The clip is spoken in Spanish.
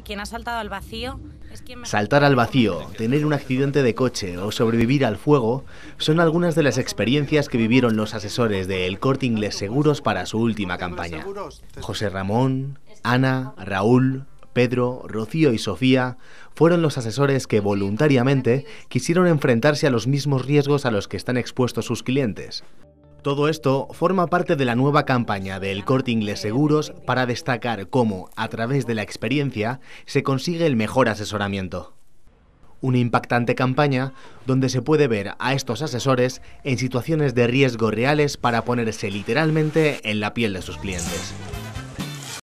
quien ha saltado al vacío Saltar al vacío, tener un accidente de coche o sobrevivir al fuego son algunas de las experiencias que vivieron los asesores de El Corte Inglés Seguros para su última campaña. José Ramón, Ana, Raúl, Pedro, Rocío y Sofía fueron los asesores que voluntariamente quisieron enfrentarse a los mismos riesgos a los que están expuestos sus clientes. Todo esto forma parte de la nueva campaña del Corte Inglés Seguros para destacar cómo, a través de la experiencia, se consigue el mejor asesoramiento. Una impactante campaña donde se puede ver a estos asesores en situaciones de riesgo reales para ponerse literalmente en la piel de sus clientes.